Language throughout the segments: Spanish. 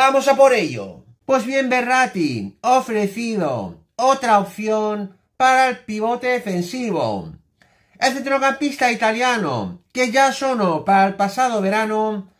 ¡Vamos a por ello! Pues bien, Berrati, ofrecido otra opción para el pivote defensivo. El centrocampista italiano, que ya sonó para el pasado verano,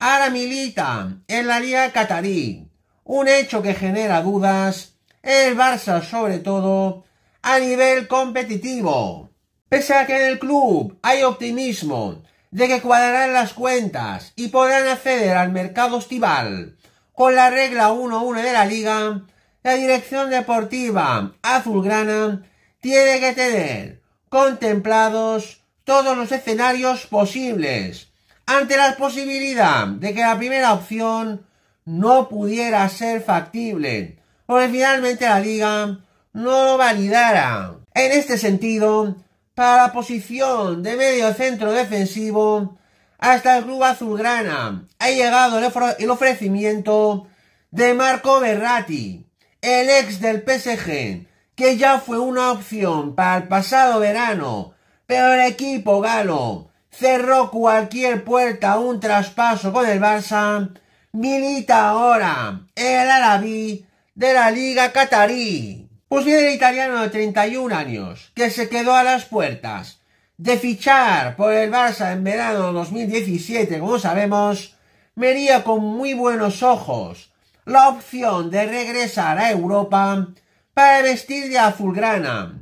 ahora milita en la Liga Catarí. Un hecho que genera dudas, el Barça sobre todo, a nivel competitivo. Pese a que en el club hay optimismo de que cuadrarán las cuentas y podrán acceder al mercado estival con la regla 1-1 de la liga, la dirección deportiva azulgrana tiene que tener contemplados todos los escenarios posibles ante la posibilidad de que la primera opción no pudiera ser factible, porque finalmente la liga no lo validara. En este sentido, para la posición de medio centro defensivo, hasta el club azulgrana. Ha llegado el ofrecimiento de Marco Berratti, el ex del PSG, que ya fue una opción para el pasado verano, pero el equipo galo cerró cualquier puerta a un traspaso con el Barça, milita ahora el Arabí de la Liga Qatarí. Pues viene el italiano de 31 años, que se quedó a las puertas de fichar por el Barça en verano de 2017, como sabemos, vería con muy buenos ojos la opción de regresar a Europa para vestir de azulgrana.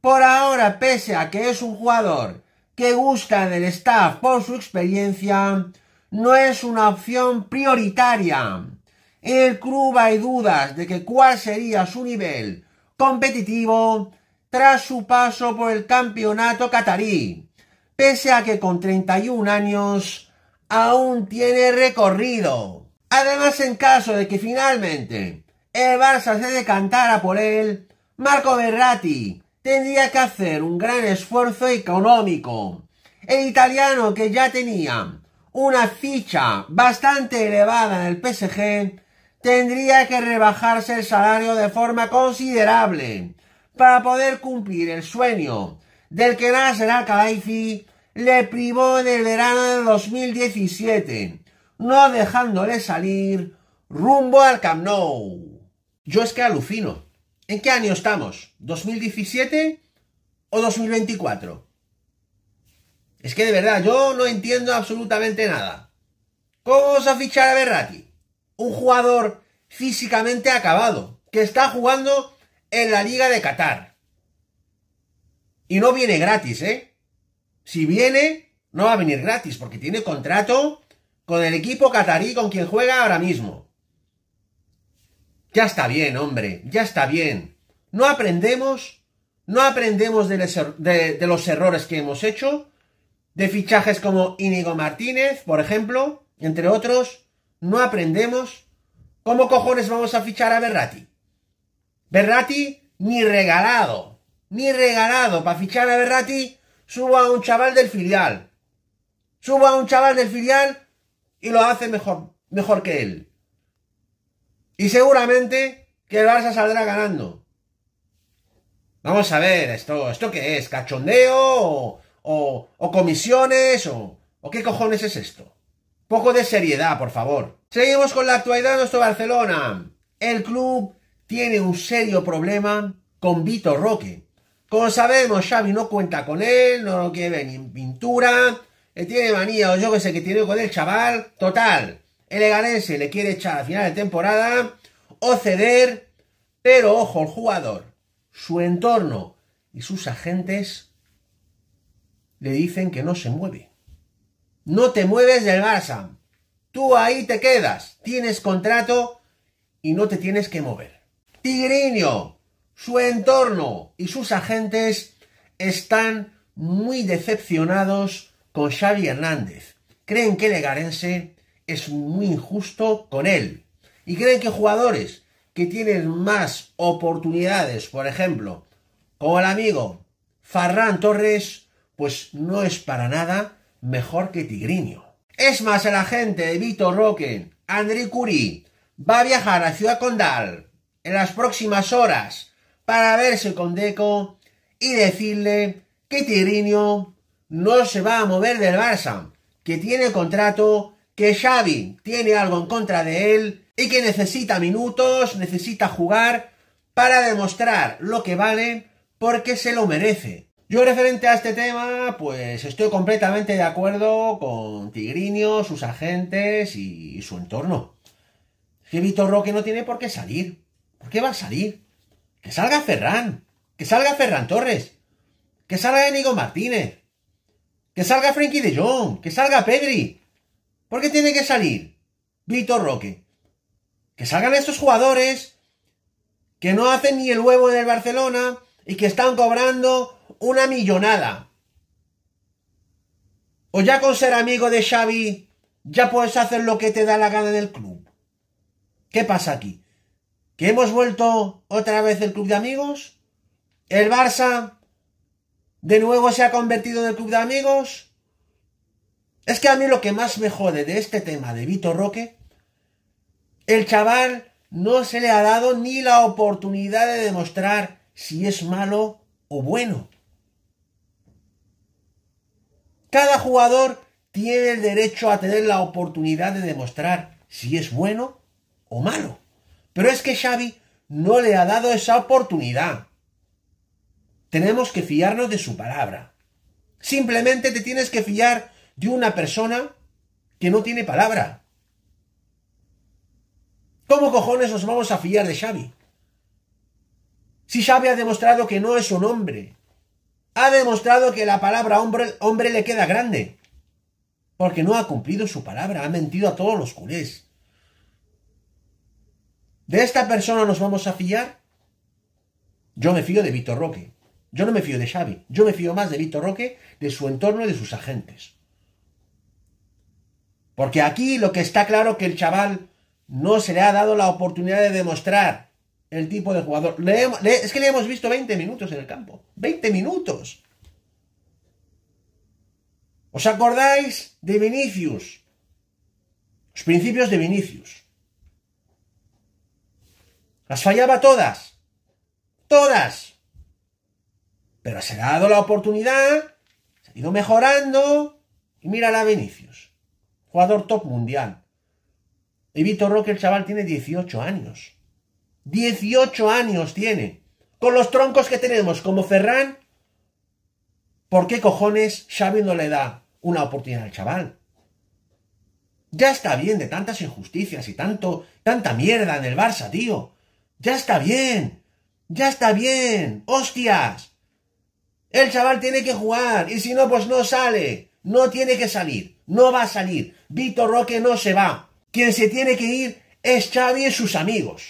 Por ahora, pese a que es un jugador que gusta del staff por su experiencia, no es una opción prioritaria. En el club hay dudas de que cuál sería su nivel competitivo tras su paso por el campeonato catarí, pese a que con 31 años aún tiene recorrido. Además, en caso de que finalmente el Barça se decantara por él, Marco Berratti tendría que hacer un gran esfuerzo económico. El italiano que ya tenía una ficha bastante elevada en el PSG tendría que rebajarse el salario de forma considerable para poder cumplir el sueño del que nace el le privó en el verano de 2017, no dejándole salir rumbo al Camp Yo es que alucino. ¿En qué año estamos? ¿2017 o 2024? Es que de verdad, yo no entiendo absolutamente nada. ¿Cómo vamos a fichar a Berratti? Un jugador físicamente acabado, que está jugando en la Liga de Qatar. Y no viene gratis, ¿eh? Si viene, no va a venir gratis, porque tiene contrato con el equipo qatarí con quien juega ahora mismo. Ya está bien, hombre, ya está bien. No aprendemos, no aprendemos de, los errores que hemos hecho, de fichajes como Íñigo Martínez, por ejemplo, entre otros, no aprendemos. ¿Cómo cojones vamos a fichar a Berrati? Berrati ni regalado, ni regalado. Para fichar a Berrati, suba a un chaval del filial. Suba a un chaval del filial y lo hace mejor, mejor que él. Y seguramente que el Barça saldrá ganando. Vamos a ver, ¿esto, esto qué es? ¿Cachondeo? ¿O, comisiones? O, ¿O qué cojones es esto? Poco de seriedad, por favor. Seguimos con la actualidad de nuestro Barcelona. El club tiene un serio problema con Vito Roque. Como sabemos, Xavi no cuenta con él, no lo quiere ni pintura, Él eh, tiene manía o yo que sé que tiene con el chaval. Total, el galés le quiere echar a final de temporada o ceder, pero ojo, el jugador, su entorno y sus agentes le dicen que no se mueve. No te mueves del Barça. Tú ahí te quedas, tienes contrato y no te tienes que mover. Tigriño, su entorno y sus agentes están muy decepcionados con Xavi Hernández. Creen que Legarense es muy injusto con él. Y creen que jugadores que tienen más oportunidades, por ejemplo, como el amigo Farran Torres, pues no es para nada mejor que Tigriño. Es más, el agente de Vitor Roque, André Curí, va a viajar a Ciudad Condal en las próximas horas para verse con Deco y decirle que Tigriño no se va a mover del Barça, que tiene contrato, que Xavi tiene algo en contra de él y que necesita minutos, necesita jugar para demostrar lo que vale porque se lo merece. Yo referente a este tema, pues estoy completamente de acuerdo con Tigrinio, sus agentes y su entorno. Que Roque no tiene por qué salir. ¿Por qué va a salir? Que salga Ferran. Que salga Ferran Torres. Que salga Enigo Martínez. Que salga Frenkie de Jong. Que salga Pedri. ¿Por qué tiene que salir Vitor Roque? Que salgan estos jugadores que no hacen ni el huevo en el Barcelona y que están cobrando una millonada. O ya con ser amigo de Xavi, ya puedes hacer lo que te da la gana del club. ¿Qué pasa aquí? que hemos vuelto otra vez el club de amigos. El Barça de nuevo se ha convertido en el club de amigos. Es que a mí lo que más me jode de este tema de Vito Roque, el chaval no se le ha dado ni la oportunidad de demostrar si es malo o bueno. Cada jugador tiene el derecho a tener la oportunidad de demostrar si es bueno o malo. Pero es que Xavi no le ha dado esa oportunidad. Tenemos que fiarnos de su palabra. Simplemente te tienes que fiar de una persona que no tiene palabra. ¿Cómo cojones nos vamos a fiar de Xavi? Si Xavi ha demostrado que no es un hombre, ha demostrado que la palabra hombre, hombre le queda grande, porque no ha cumplido su palabra, ha mentido a todos los culés. ¿De esta persona nos vamos a fiar? Yo me fío de Vitor Roque. Yo no me fío de Xavi. Yo me fío más de Vitor Roque, de su entorno y de sus agentes. Porque aquí lo que está claro que el chaval no se le ha dado la oportunidad de demostrar el tipo de jugador. es que le hemos visto 20 minutos en el campo. 20 minutos. ¿Os acordáis de Vinicius? Los principios de Vinicius. Las fallaba todas. Todas. Pero se ha dado la oportunidad, se ha ido mejorando. Y mírala a Vinicius, jugador top mundial. Y Roque, el chaval, tiene 18 años. 18 años tiene. Con los troncos que tenemos, como Ferran, ¿por qué cojones Xavi no le da una oportunidad al chaval? Ya está bien de tantas injusticias y tanto, tanta mierda en el Barça, tío. Ya está bien. Ya está bien. Hostias. El chaval tiene que jugar. Y si no, pues no sale. No tiene que salir. No va a salir. Vitor Roque no se va. Quien se tiene que ir es Xavi y sus amigos.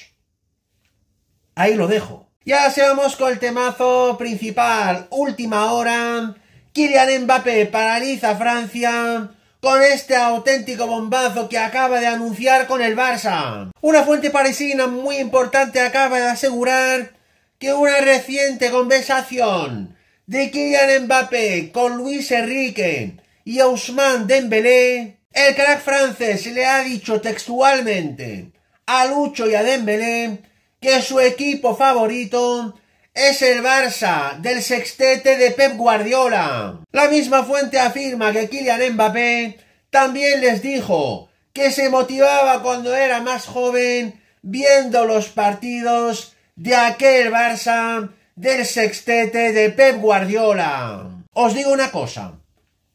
Ahí lo dejo. Ya se vamos con el temazo principal. Última hora. Kylian Mbappé paraliza Francia con este auténtico bombazo que acaba de anunciar con el Barça. Una fuente parisina muy importante acaba de asegurar que una reciente conversación de Kylian Mbappé con Luis Enrique y Ousmane Dembélé, el crack francés le ha dicho textualmente a Lucho y a Dembélé que su equipo favorito es el Barça del sextete de Pep Guardiola. La misma fuente afirma que Kylian Mbappé también les dijo que se motivaba cuando era más joven viendo los partidos de aquel Barça del sextete de Pep Guardiola. Os digo una cosa,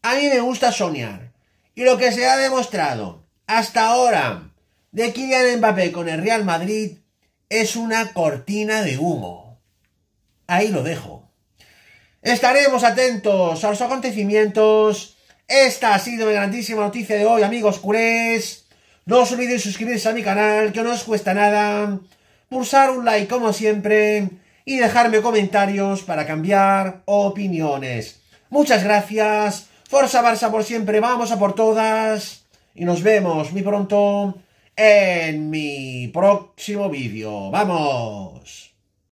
a mí me gusta soñar y lo que se ha demostrado hasta ahora de Kylian Mbappé con el Real Madrid es una cortina de humo. Ahí lo dejo. Estaremos atentos a los acontecimientos. Esta ha sido la grandísima noticia de hoy, amigos curés. No os olvidéis suscribirse a mi canal, que no os cuesta nada. Pulsar un like como siempre. Y dejarme comentarios para cambiar opiniones. Muchas gracias. Forza Barça por siempre. Vamos a por todas. Y nos vemos muy pronto en mi próximo vídeo. ¡Vamos!